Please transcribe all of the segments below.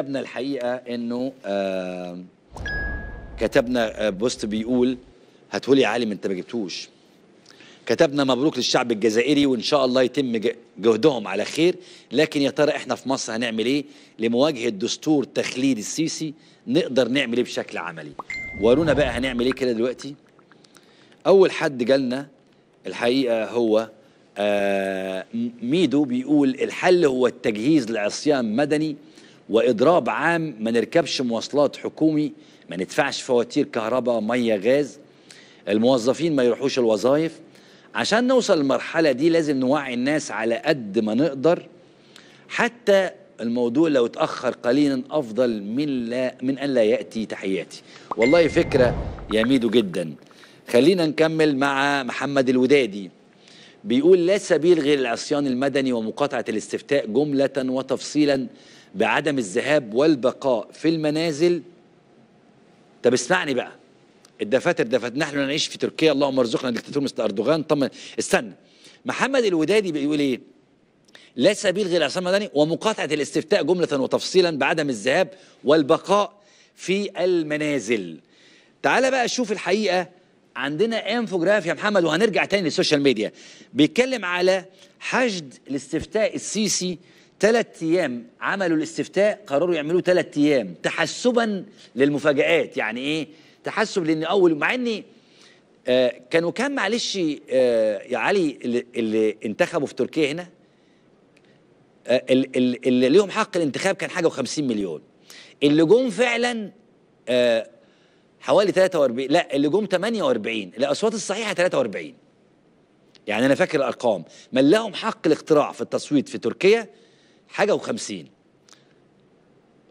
كتبنا الحقيقه انه كتبنا آه، بوست بيقول هتقولي يا علي ما انت ما جبتوش كتبنا مبروك للشعب الجزائري وان شاء الله يتم جهدهم على خير لكن يا ترى احنا في مصر هنعمل ايه لمواجهه دستور تخليد السيسي نقدر نعمل ايه بشكل عملي ورونا بقى هنعمل ايه كده دلوقتي اول حد جالنا الحقيقه هو آه، ميدو بيقول الحل هو التجهيز لعصيان مدني واضراب عام ما نركبش مواصلات حكومي ما ندفعش فواتير كهرباء ميه غاز الموظفين ما يروحوش الوظائف عشان نوصل للمرحله دي لازم نوعي الناس على قد ما نقدر حتى الموضوع لو اتاخر قليلا افضل من لا من ان لا ياتي تحياتي والله فكره يا ميدو جدا خلينا نكمل مع محمد الودادي بيقول لا سبيل غير العصيان المدني ومقاطعة الاستفتاء جملة وتفصيلا بعدم الذهاب والبقاء في المنازل طب اسمعني بقى الدفاتر دفاتر نحن نعيش في تركيا اللهم ارزقنا الدكتاتور مستر اردوغان طب استنى محمد الودادي بيقول ايه لا سبيل غير العصيان المدني ومقاطعة الاستفتاء جملة وتفصيلا بعدم الذهاب والبقاء في المنازل تعال بقى شوف الحقيقة عندنا انفوجراف يا محمد وهنرجع تاني للسوشيال ميديا بيتكلم على حشد الاستفتاء السيسي ثلاث ايام عملوا الاستفتاء قرروا يعملوه ثلاث ايام تحسبا للمفاجات يعني ايه تحسب لان اول مع ان آه كانوا كام معلش آه يا علي اللي, اللي انتخبوا في تركيا هنا آه اللي ليهم حق الانتخاب كان حاجه و50 مليون اللي جم فعلا آه حوالي 43 لا اللي جم 48 الاصوات الصحيحه 43 يعني انا فاكر الارقام من لهم حق الاقتراع في التصويت في تركيا حاجه و50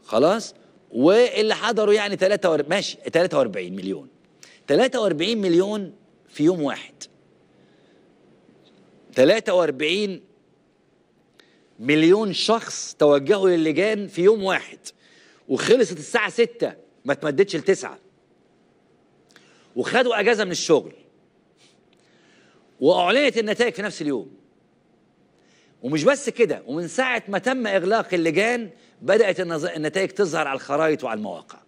خلاص واللي حضروا يعني 43 ماشي 43 مليون 43 مليون في يوم واحد 43 مليون شخص توجهوا للجان في يوم واحد وخلصت الساعه 6 ما تمدتش ل 9 وخدوا اجازه من الشغل واعلنت النتائج في نفس اليوم ومش بس كده ومن ساعه ما تم اغلاق اللجان بدات النتائج تظهر على الخرائط وعلى المواقع